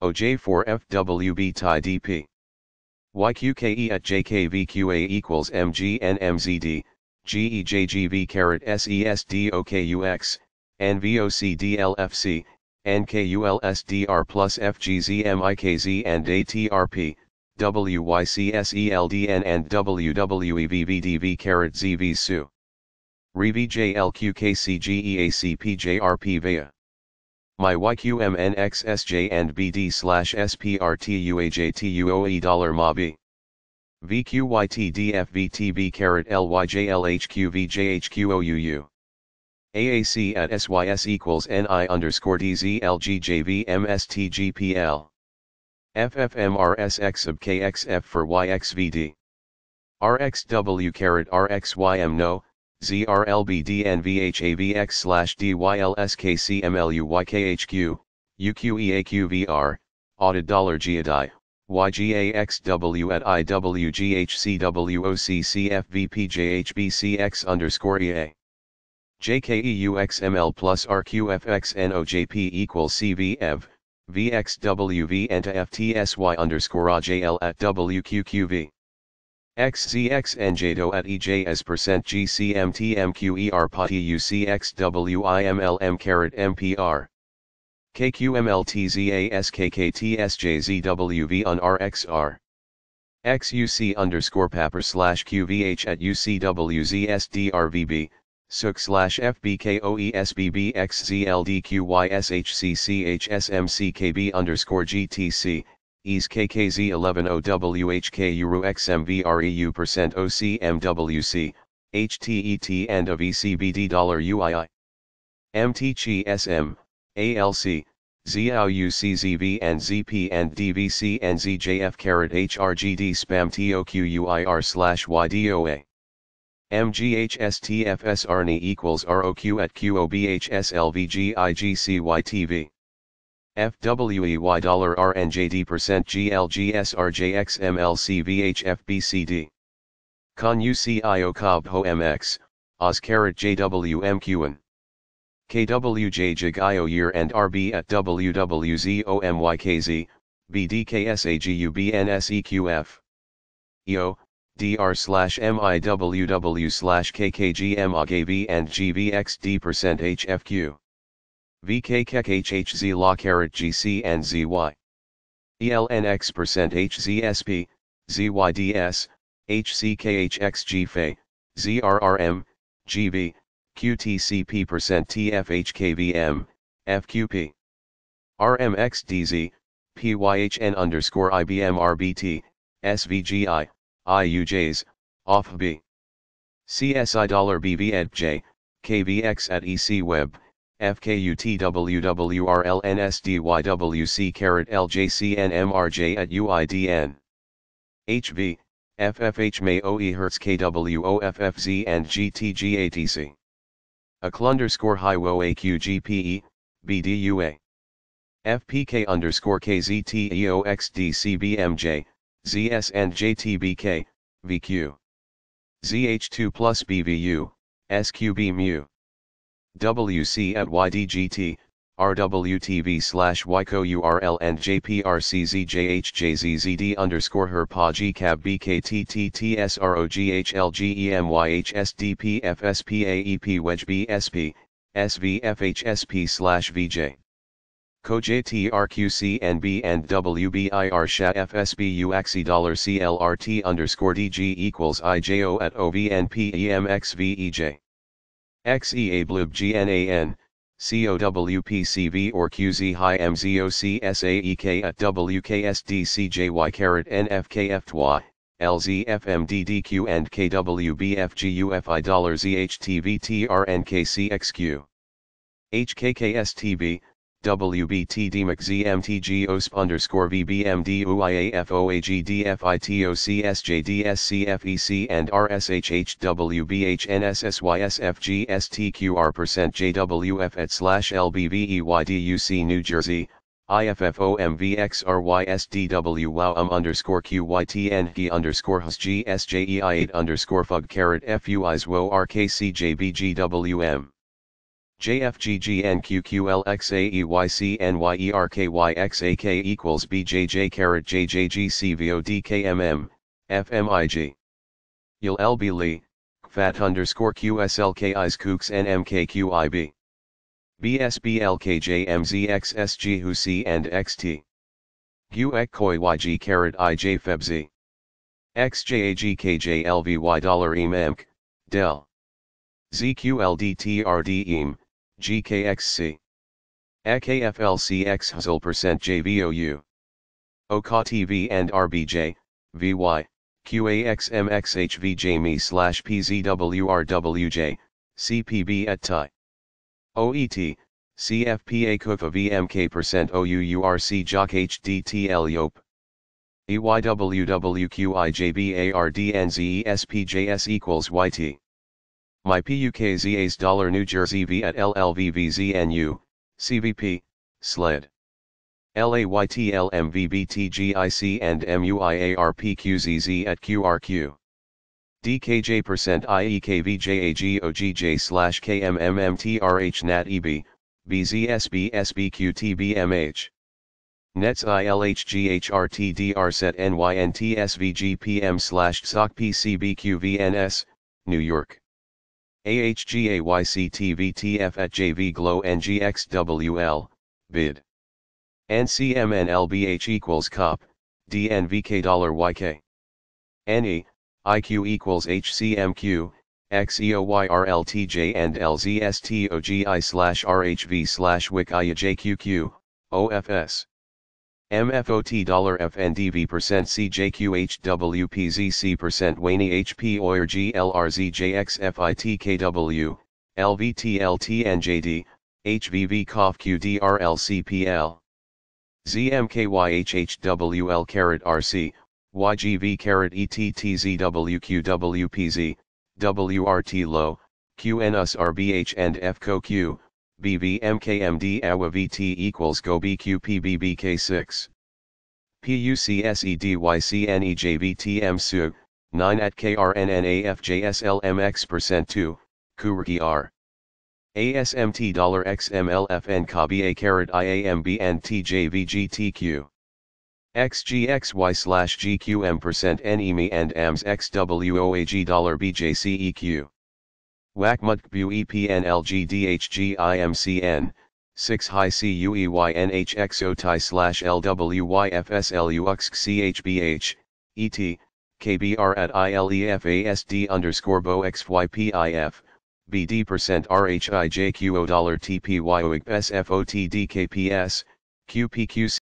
OJ4FWB tie DP. YQKE at JKVQA equals MGNMZD, GEJGV carat SESDOKUX, NVOCDLFC, NKULSDR plus FGZMIKZ and ATRP, WYCSELDN and WWEVVDV carat ZVSU. REVJLQKCGEACPJRP VIA. My YQMNXSJ and BD slash SPRTUAJTUOE dollar MABI. VQYTDFVTB carat LYJLHQVJHQOUU. AAC at SYS equals NI underscore DZLGJVMSTGPL. FFMRSX sub KXF for YXVD. RXW carat RXYM no, ZRLBDNVHAVX slash DYLSKCMLUYKHQ, UQEAQVR, audit dollar GADI, YGAXW at IWGHCWOCCFVPJHBCX underscore EA. JKEUXML plus RQFXNOJP equals CVF VXWV and FTSY underscore AJL at WQQV. XCX at EJS percent GCMTMQER UCXWIMLM MPR on XUC underscore paper slash QVH at UCWZSDRVB SUK slash FBKOESBBXZLDQYSHCCHSMCKB underscore GTC ES KKZ 110WHK Euro XMVREU percent OCMWC, HTET and of ECBD dollar UII. MTGSM, ALC, and ZP and DVC and ZJF carat HRGD spam TOQUIR slash YDOA. MGHSTFSRNE equals ROQ at QOBHSLVGIGCYTV. FWEY dollar RNJD percent GLGSRJXMLCVHFBCD. Con UCIO Cob Ho MX, Oz Carrot JWMQN. KWJ JIG Year and RB at WWZOMYKZ, BDKSAGUBNSEQF. EO, DR slash MIWW slash KKGMOGAV and GVXD percent HFQ. VK kek HHZ la carat GC and ZY. ELNX percent HZSP, ZYDS, HCKHXG Fe, ZRRM, GB, QTCP percent TFHKVM, FQP. RMXDZ, PYHN underscore IBM SVGI, IUJs, off B. CSI dollar BV at J, KVX at EC web. FKUTWWRLNSDYWC carat LJCNMRJ at UIDN. HB, FFH May OE Hertz KWOFFZ and GTGATC. ACL underscore HIWO AQGPE, BDUA. FPK underscore KZTEOXDCBMJ, ZS and JTBK, VQ. ZH2 plus BVU, SQB mu. WC at YDGT, RWTV slash YCO URL and JPRCZJHJZZD underscore her gcab BKTTTSROGHLGEMYHSDPFSPAEP wedge BSP, SVFHSP slash VJ. COJTRQCNB and WBIR SHA AXI dollar CLRT underscore DG equals IJO at OVNPEMXVEJ xeablub gnan, cowpcv or qzhimzocsaek at wksdcjy carat Nfkfty lzfmddq and kwbfgufi dollar Zhtvtrnkcxq HKKSTB, WBTDMACZMTGOSP underscore VBMDUIAFOAGDFITOCSJDSCFEC and RSHHWBHNSSYSFGSTQR percent JWF at slash LBVEYDUC New Jersey, IFFOMVXRYSDW um, underscore underscore 8 underscore fug carrot JFGGNQQLXAEYCNYERKYXAK equals BJJ carrot JJGCVODKMM, FMIG. Yul LB Lee, Fat underscore QSLKIs Kooks NMKQIB. BSBLKJMZXSG HUC and XT. GUEK KOI YG carrot IJ FEBZ. XJAGKJLVY dollar EM EMK, DEL. ZQLDTRD EM. GKXC. AKFLCX Hustle percent JVOU. OKA and RBJ, VY, QAXMXHVJME slash PZWRWJ, CPB at TI. OET, CFPA KUFA VMK percent OUURC JOC HDTL EYWWQIJBARDNZESPJS equals YT my PUKZA's dollar New Jersey V at LLVVZNU, CVP, SLED. LAYTLMVBTGIC and MUIARPQZZ at QRQ. DKJ percent IEKVJAGOGJ slash KMMMTRH NAT EB, BZSBSBQTBMH. Nets ILHGHRTDR set NYNTSVGPM slash SOC PCBQVNS, New York. AHGAYCTVTF at Glow NGXWL, bid. NCMNLBH equals cup, DNVK dollar YK. NE, IQ equals HCMQ, XEOYRLTJ and LZSTOGI slash RHV slash WIC OFS. MFOT dollar FNDV percent CJQHWPZC percent WAYNE HP OIR GLRZJXFITKW, LVTLTNJD, HVV COF QDRLCPL, ZMKYHHWL carat RC, YGV carat ETTZWQWPZ, WRT low, QNUSRBH and FCOQ, BVMKMD AWA VT equals GO BQPBBK6. PUCSEDYCNEJVTM SU, 9 at KRNNAFJSLMX percent 2, Kuriki R. ASMT dollar XMLFN carat XGXY slash GQM percent NEME and AMS XWOAG dollar BJCEQ. WACMUTCBUEPNLGDHGIMCN, 6 High CUEYNHXOTI slash LWYFSLUXCHBH, ET, KBR at ILEFASD underscore BOXYPIF, BD percent RHIJQO dollar TPYOIG SFOTDKPS, QPQC.